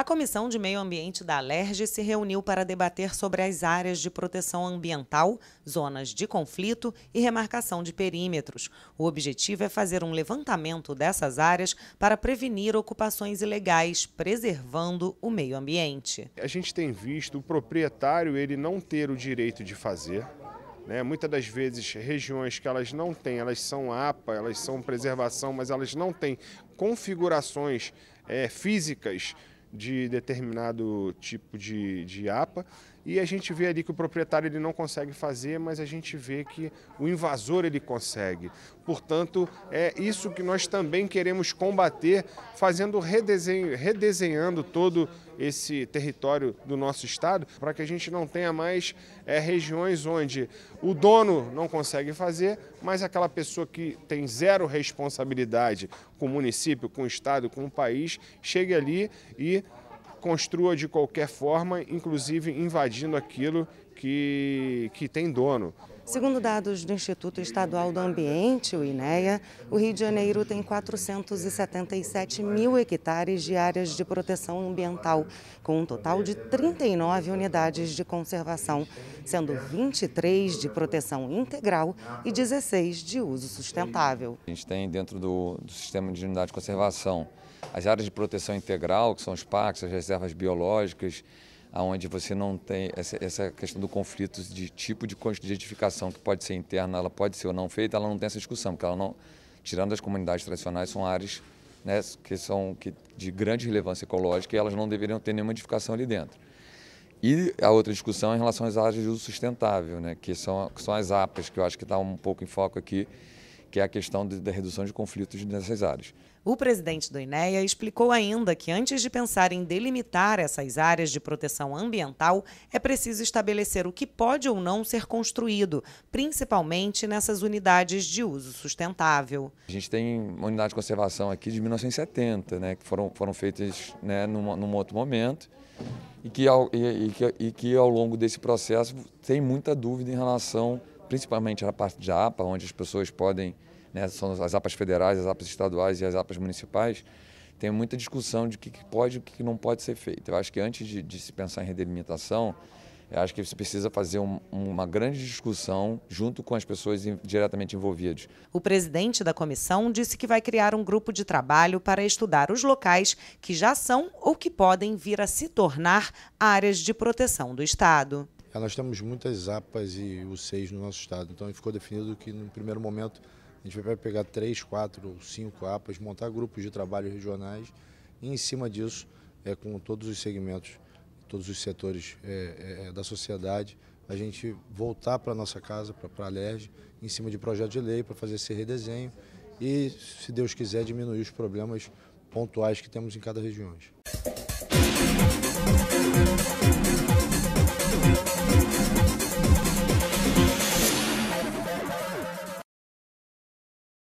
A Comissão de Meio Ambiente da Alerge se reuniu para debater sobre as áreas de proteção ambiental, zonas de conflito e remarcação de perímetros. O objetivo é fazer um levantamento dessas áreas para prevenir ocupações ilegais, preservando o meio ambiente. A gente tem visto o proprietário ele não ter o direito de fazer, né? Muitas das vezes, regiões que elas não têm, elas são APA, elas são preservação, mas elas não têm configurações é, físicas de determinado tipo de, de APA. E a gente vê ali que o proprietário ele não consegue fazer, mas a gente vê que o invasor ele consegue. Portanto, é isso que nós também queremos combater, fazendo redesenho, redesenhando todo esse território do nosso estado, para que a gente não tenha mais é, regiões onde o dono não consegue fazer, mas aquela pessoa que tem zero responsabilidade com o município, com o estado, com o país, chegue ali e construa de qualquer forma, inclusive invadindo aquilo que, que tem dono. Segundo dados do Instituto Estadual do Ambiente, o INEA, o Rio de Janeiro tem 477 mil hectares de áreas de proteção ambiental, com um total de 39 unidades de conservação, sendo 23 de proteção integral e 16 de uso sustentável. A gente tem dentro do, do sistema de unidade de conservação as áreas de proteção integral, que são os parques, as reservas biológicas, aonde você não tem essa, essa questão do conflito de tipo de justificação que pode ser interna, ela pode ser ou não feita, ela não tem essa discussão, porque ela não, tirando as comunidades tradicionais, são áreas né, que são que, de grande relevância ecológica e elas não deveriam ter nenhuma edificação ali dentro. E a outra discussão é em relação às áreas de uso sustentável, né, que, são, que são as APAs, que eu acho que está um pouco em foco aqui, que é a questão da redução de conflitos nessas áreas. O presidente do INEA explicou ainda que antes de pensar em delimitar essas áreas de proteção ambiental, é preciso estabelecer o que pode ou não ser construído, principalmente nessas unidades de uso sustentável. A gente tem uma unidade de conservação aqui de 1970, né, que foram, foram feitas né, num, num outro momento. E que, ao, e, e, que, e que ao longo desse processo tem muita dúvida em relação principalmente a parte de APA, onde as pessoas podem, né, são as APAs federais, as APAs estaduais e as APAs municipais, tem muita discussão de o que pode e o que não pode ser feito. Eu acho que antes de, de se pensar em redelimitação, eu acho que você precisa fazer um, uma grande discussão junto com as pessoas diretamente envolvidas. O presidente da comissão disse que vai criar um grupo de trabalho para estudar os locais que já são ou que podem vir a se tornar áreas de proteção do Estado. É, nós temos muitas APAs e seis no nosso estado, então ficou definido que no primeiro momento a gente vai pegar três, quatro, cinco APAs, montar grupos de trabalho regionais e em cima disso, é, com todos os segmentos, todos os setores é, é, é da sociedade, a gente voltar para a nossa casa, para a LERJ, em cima de projeto de lei para fazer esse redesenho e, se Deus quiser, diminuir os problemas pontuais que temos em cada região.